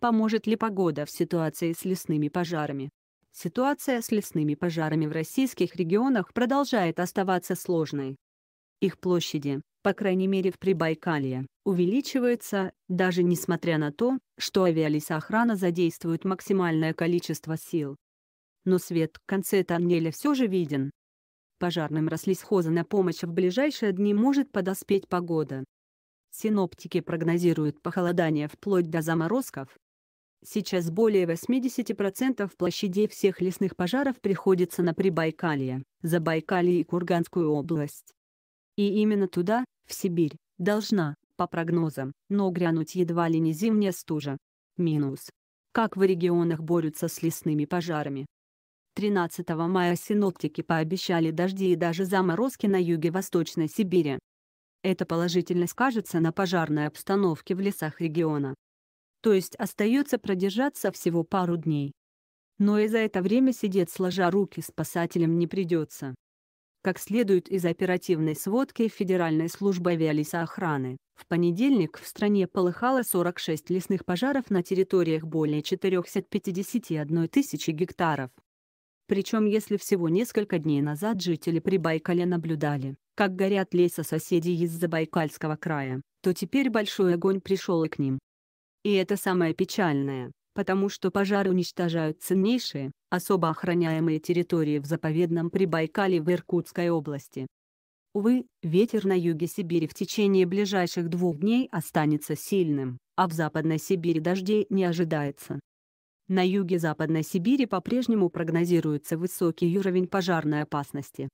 Поможет ли погода в ситуации с лесными пожарами? Ситуация с лесными пожарами в российских регионах продолжает оставаться сложной. Их площади, по крайней мере в Прибайкалье, увеличиваются, даже несмотря на то, что авиалесоохрана задействует максимальное количество сил. Но свет в конце тоннеля все же виден. Пожарным рослесхоза на помощь в ближайшие дни может подоспеть погода. Синоптики прогнозируют похолодание вплоть до заморозков, Сейчас более 80% площадей всех лесных пожаров приходится на Прибайкалье, Забайкалье и Курганскую область. И именно туда, в Сибирь, должна, по прогнозам, но грянуть едва ли не зимняя стужа. Минус. Как в регионах борются с лесными пожарами? 13 мая синоптики пообещали дожди и даже заморозки на юге Восточной Сибири. Это положительно скажется на пожарной обстановке в лесах региона то есть остается продержаться всего пару дней. Но и за это время сидеть сложа руки спасателям не придется. Как следует из оперативной сводки Федеральной службы авиалесоохраны, в понедельник в стране полыхало 46 лесных пожаров на территориях более 451 тысячи гектаров. Причем если всего несколько дней назад жители Прибайкаля наблюдали, как горят леса соседей из Забайкальского края, то теперь большой огонь пришел и к ним. И это самое печальное, потому что пожары уничтожают ценнейшие, особо охраняемые территории в заповедном Прибайкале в Иркутской области. Увы, ветер на юге Сибири в течение ближайших двух дней останется сильным, а в Западной Сибири дождей не ожидается. На юге Западной Сибири по-прежнему прогнозируется высокий уровень пожарной опасности.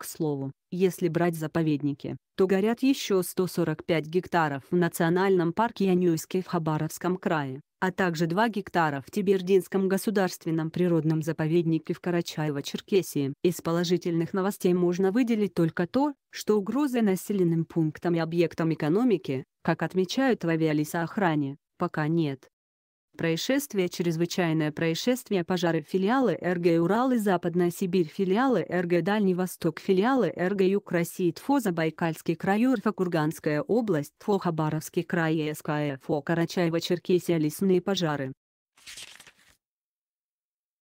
К слову, если брать заповедники, то горят еще 145 гектаров в национальном парке Янюйске в Хабаровском крае, а также 2 гектара в Тибердинском государственном природном заповеднике в Карачаево-Черкесии. Из положительных новостей можно выделить только то, что угрозы населенным пунктам и объектам экономики, как отмечают в авиалисоохране, пока нет происшествия, чрезвычайное происшествие, пожары филиалы РГ Урал и Западная Сибирь филиалы РГ Дальний Восток филиалы РГ Юг России ТФО Забайкальский край УРФА Курганская область ТФО Хабаровский край э СКФО э, Карачаево-Черкесия лесные пожары.